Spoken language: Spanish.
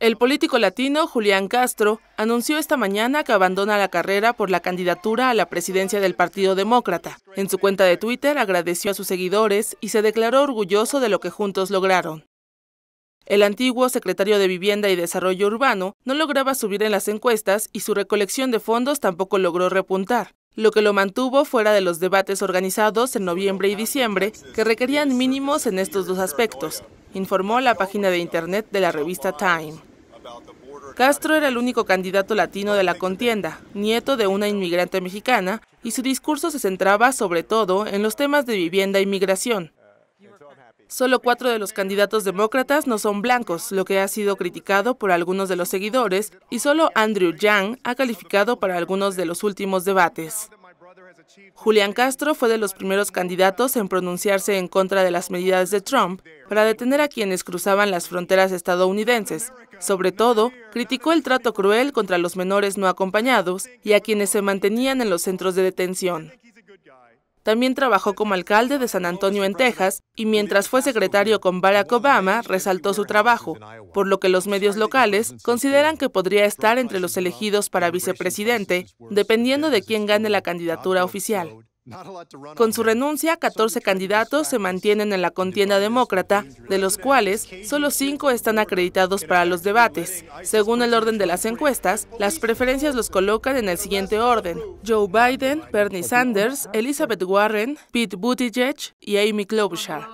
El político latino Julián Castro anunció esta mañana que abandona la carrera por la candidatura a la presidencia del Partido Demócrata. En su cuenta de Twitter agradeció a sus seguidores y se declaró orgulloso de lo que juntos lograron. El antiguo secretario de Vivienda y Desarrollo Urbano no lograba subir en las encuestas y su recolección de fondos tampoco logró repuntar, lo que lo mantuvo fuera de los debates organizados en noviembre y diciembre que requerían mínimos en estos dos aspectos, informó la página de Internet de la revista Time. Castro era el único candidato latino de la contienda, nieto de una inmigrante mexicana, y su discurso se centraba sobre todo en los temas de vivienda e inmigración. Solo cuatro de los candidatos demócratas no son blancos, lo que ha sido criticado por algunos de los seguidores, y solo Andrew Yang ha calificado para algunos de los últimos debates. Julián Castro fue de los primeros candidatos en pronunciarse en contra de las medidas de Trump para detener a quienes cruzaban las fronteras estadounidenses. Sobre todo, criticó el trato cruel contra los menores no acompañados y a quienes se mantenían en los centros de detención. También trabajó como alcalde de San Antonio en Texas y mientras fue secretario con Barack Obama resaltó su trabajo, por lo que los medios locales consideran que podría estar entre los elegidos para vicepresidente, dependiendo de quién gane la candidatura oficial. Con su renuncia, 14 candidatos se mantienen en la contienda demócrata, de los cuales solo 5 están acreditados para los debates. Según el orden de las encuestas, las preferencias los colocan en el siguiente orden. Joe Biden, Bernie Sanders, Elizabeth Warren, Pete Buttigieg y Amy Klobuchar.